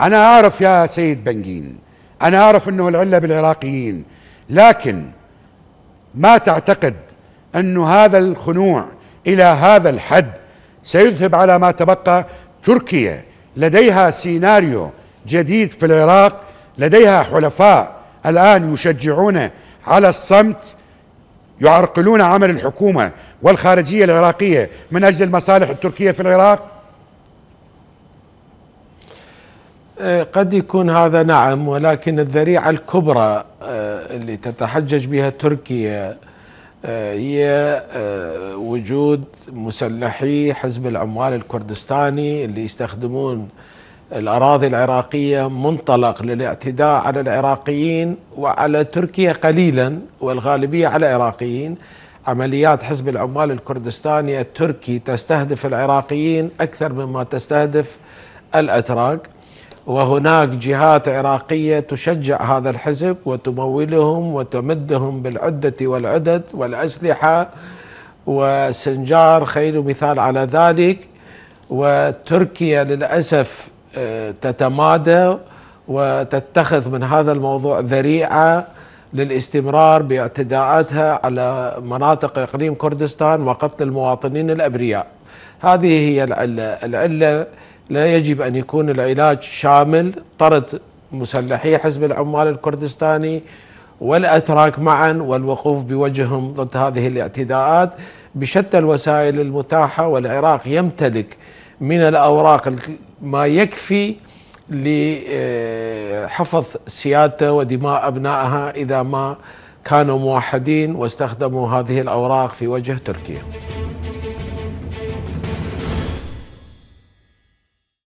أنا أعرف يا سيد بنجين أنا أعرف أنه العلة بالعراقيين لكن ما تعتقد أن هذا الخنوع إلى هذا الحد سيذهب على ما تبقى تركيا لديها سيناريو جديد في العراق لديها حلفاء الآن يشجعون على الصمت يعرقلون عمل الحكومة والخارجية العراقية من أجل المصالح التركية في العراق إيه، قد يكون هذا نعم ولكن الذريعة الكبرى إيه، اللي تتحجج بها تركيا إيه، هي وجود مسلحي حزب العمال الكردستاني اللي يستخدمون الأراضي العراقية منطلق للاعتداء على العراقيين وعلى تركيا قليلا والغالبية على العراقيين عمليات حزب العمال الكردستاني التركي تستهدف العراقيين أكثر مما تستهدف الأتراك وهناك جهات عراقية تشجع هذا الحزب وتمولهم وتمدهم بالعدة والعدد والأسلحة وسنجار خير مثال على ذلك وتركيا للأسف آه، تتمادى وتتخذ من هذا الموضوع ذريعة للاستمرار باعتداءاتها على مناطق إقليم كردستان وقتل المواطنين الأبرياء هذه هي العلة, العلة لا يجب أن يكون العلاج شامل طرد مسلحي حزب العمال الكردستاني والأتراك معا والوقوف بوجههم ضد هذه الاعتداءات بشتى الوسائل المتاحة والعراق يمتلك من الأوراق ما يكفي لحفظ سيادته ودماء أبنائها إذا ما كانوا موحدين واستخدموا هذه الأوراق في وجه تركيا